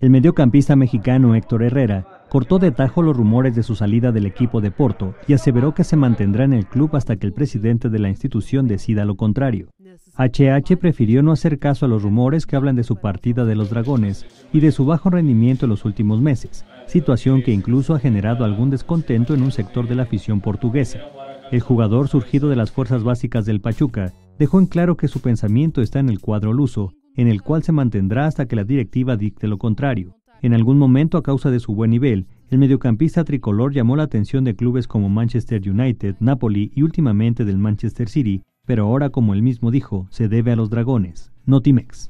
El mediocampista mexicano Héctor Herrera cortó de tajo los rumores de su salida del equipo de Porto y aseveró que se mantendrá en el club hasta que el presidente de la institución decida lo contrario. HH prefirió no hacer caso a los rumores que hablan de su partida de los Dragones y de su bajo rendimiento en los últimos meses, situación que incluso ha generado algún descontento en un sector de la afición portuguesa. El jugador surgido de las fuerzas básicas del Pachuca dejó en claro que su pensamiento está en el cuadro luso en el cual se mantendrá hasta que la directiva dicte lo contrario. En algún momento, a causa de su buen nivel, el mediocampista tricolor llamó la atención de clubes como Manchester United, Napoli y últimamente del Manchester City, pero ahora, como él mismo dijo, se debe a los dragones, no Timex.